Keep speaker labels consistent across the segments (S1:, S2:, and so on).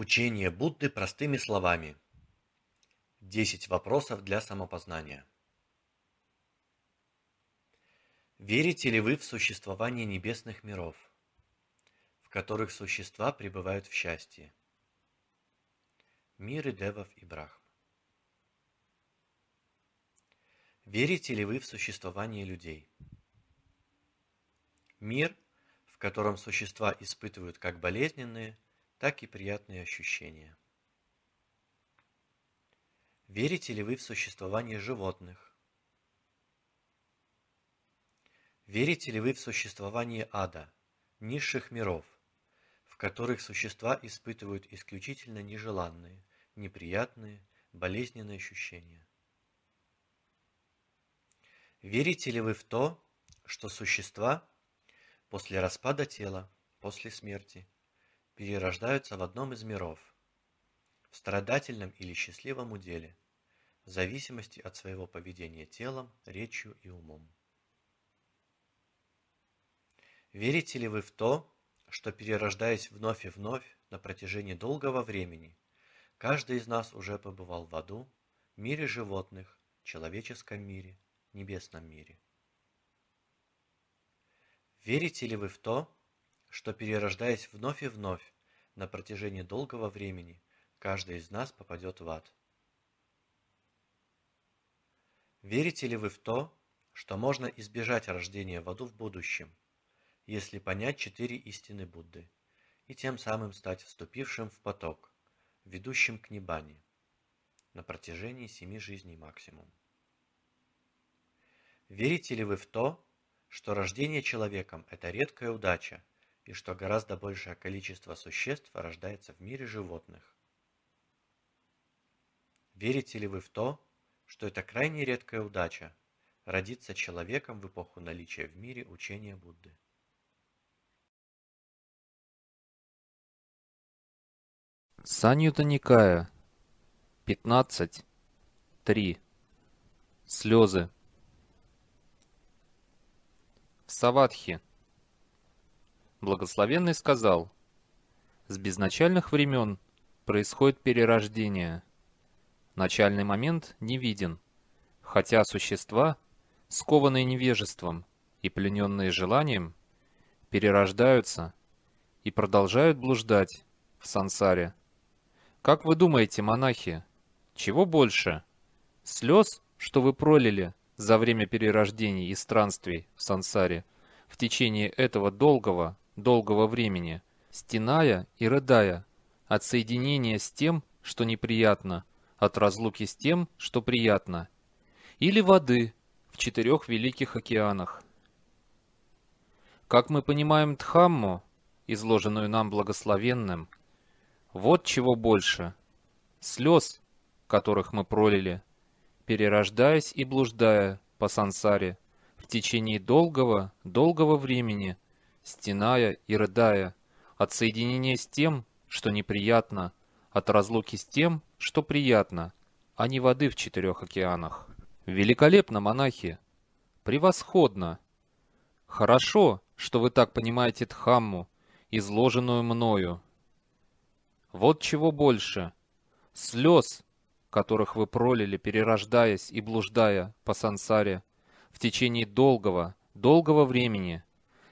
S1: Учение Будды простыми словами. 10 вопросов для самопознания. Верите ли вы в существование небесных миров, в которых существа пребывают в счастье? Миры Девов и Брахм. Верите ли вы в существование людей? Мир, в котором существа испытывают как болезненные – так и приятные ощущения. Верите ли вы в существование животных? Верите ли вы в существование ада, низших миров, в которых существа испытывают исключительно нежеланные, неприятные, болезненные ощущения? Верите ли вы в то, что существа после распада тела, после смерти – перерождаются в одном из миров, в страдательном или счастливом уделе, в зависимости от своего поведения телом, речью и умом. Верите ли вы в то, что перерождаясь вновь и вновь на протяжении долгого времени, каждый из нас уже побывал в аду, мире животных, человеческом мире, небесном мире? Верите ли вы в то, что перерождаясь вновь и вновь на протяжении долгого времени, каждый из нас попадет в ад. Верите ли вы в то, что можно избежать рождения в аду в будущем, если понять четыре истины Будды, и тем самым стать вступившим в поток, ведущим к небане, на протяжении семи жизней максимум? Верите ли вы в то, что рождение человеком – это редкая удача, и что гораздо большее количество существ рождается в мире животных. Верите ли вы в то, что это крайне редкая удача – родиться человеком в эпоху наличия в мире учения Будды?
S2: Саньюта Никая 15.3 Слезы В Саватхе Благословенный сказал, «С безначальных времен происходит перерождение. Начальный момент не виден, хотя существа, скованные невежеством и плененные желанием, перерождаются и продолжают блуждать в сансаре. Как вы думаете, монахи, чего больше? Слез, что вы пролили за время перерождений и странствий в сансаре в течение этого долгого, долгого времени, стеная и рыдая, от соединения с тем, что неприятно, от разлуки с тем, что приятно. Или воды в четырех великих океанах. Как мы понимаем Дхамму, изложенную нам благословенным, вот чего больше. Слез, которых мы пролили, перерождаясь и блуждая по сансаре в течение долгого, долгого времени – стеная и рыдая, от соединения с тем, что неприятно, от разлуки с тем, что приятно, а не воды в четырех океанах. Великолепно, монахи! Превосходно! Хорошо, что вы так понимаете Дхамму, изложенную мною. Вот чего больше. Слез, которых вы пролили, перерождаясь и блуждая по сансаре, в течение долгого, долгого времени –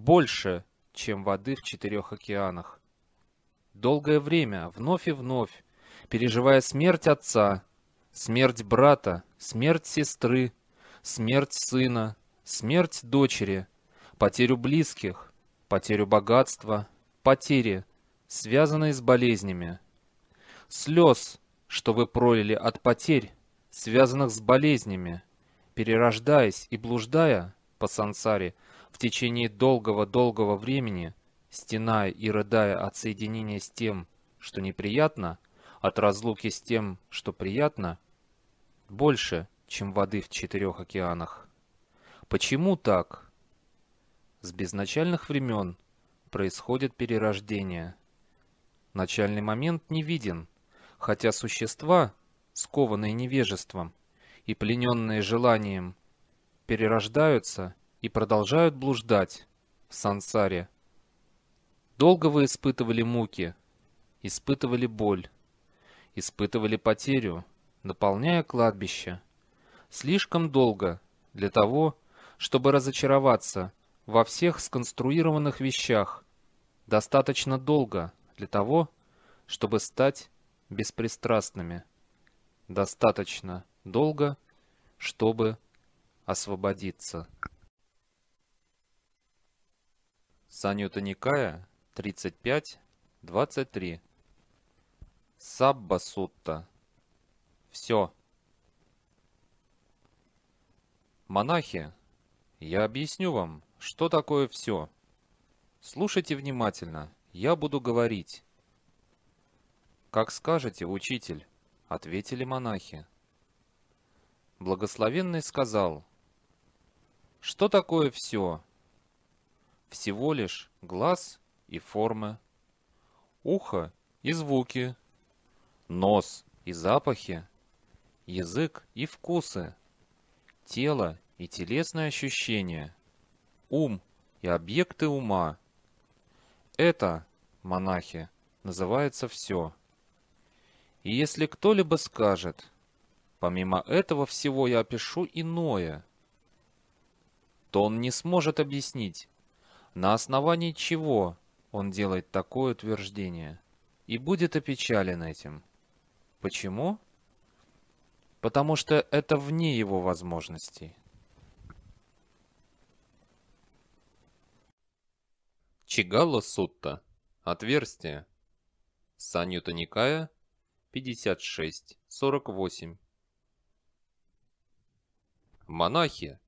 S2: больше, чем воды в четырех океанах. Долгое время, вновь и вновь, переживая смерть отца, смерть брата, смерть сестры, смерть сына, смерть дочери, потерю близких, потерю богатства, потери, связанные с болезнями. Слез, что вы пролили от потерь, связанных с болезнями, перерождаясь и блуждая по сансаре – в течение долгого-долгого времени, стеная и рыдая от соединения с тем, что неприятно, от разлуки с тем, что приятно, больше, чем воды в четырех океанах. Почему так? С безначальных времен происходит перерождение. Начальный момент не виден, хотя существа, скованные невежеством и плененные желанием, перерождаются и продолжают блуждать в сансаре. Долго вы испытывали муки, испытывали боль, испытывали потерю, наполняя кладбище. Слишком долго для того, чтобы разочароваться во всех сконструированных вещах. Достаточно долго для того, чтобы стать беспристрастными. Достаточно долго, чтобы освободиться. Санюта Никая, 35, 23. Сабба Сутта. Все. Монахи, я объясню вам, что такое все. Слушайте внимательно, я буду говорить. Как скажете, учитель, ответили монахи. Благословенный сказал, что такое все? всего лишь глаз и формы, ухо и звуки, нос и запахи, язык и вкусы, тело и телесные ощущения, ум и объекты ума. Это, монахи, называется все. И если кто-либо скажет, помимо этого всего я опишу иное, то он не сможет объяснить, на основании чего он делает такое утверждение и будет опечален этим? Почему? Потому что это вне его возможностей. Чигала Сутта. Отверстие. Санюта Никая. 56-48. Монахи,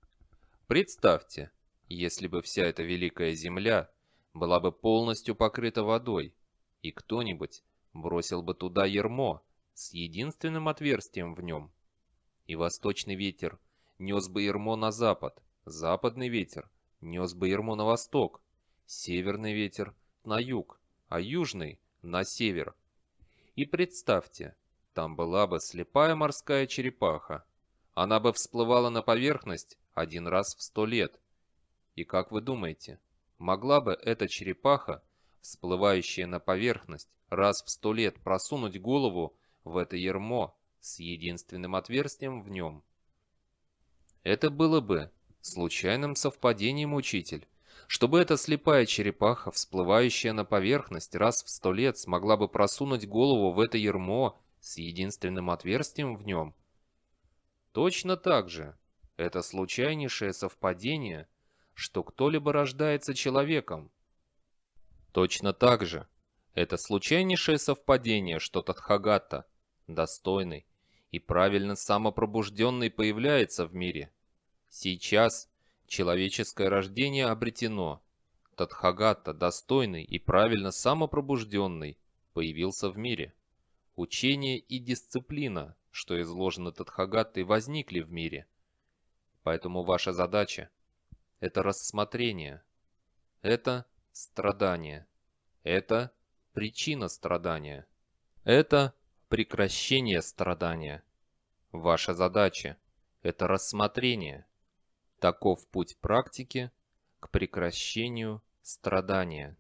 S2: представьте, если бы вся эта великая земля была бы полностью покрыта водой, и кто-нибудь бросил бы туда ермо с единственным отверстием в нем. И восточный ветер нес бы ермо на запад, западный ветер нес бы ермо на восток, северный ветер на юг, а южный на север. И представьте, там была бы слепая морская черепаха. Она бы всплывала на поверхность один раз в сто лет, и как вы думаете, могла бы эта черепаха, всплывающая на поверхность, раз в сто лет просунуть голову в это ермо с единственным отверстием в нем? Это было бы случайным совпадением, учитель, чтобы эта слепая черепаха, всплывающая на поверхность раз в сто лет, смогла бы просунуть голову в это ермо с единственным отверстием в нем. Точно так же, это случайнейшее совпадение что кто-либо рождается человеком. Точно так же. Это случайнейшее совпадение, что Тадхагата, достойный и правильно самопробужденный, появляется в мире. Сейчас человеческое рождение обретено. Тадхагата, достойный и правильно самопробужденный, появился в мире. Учение и дисциплина, что изложены Тадхагатой, возникли в мире. Поэтому ваша задача это рассмотрение. Это страдание. Это причина страдания. Это прекращение страдания. Ваша задача – это рассмотрение. Таков путь практики к прекращению
S1: страдания.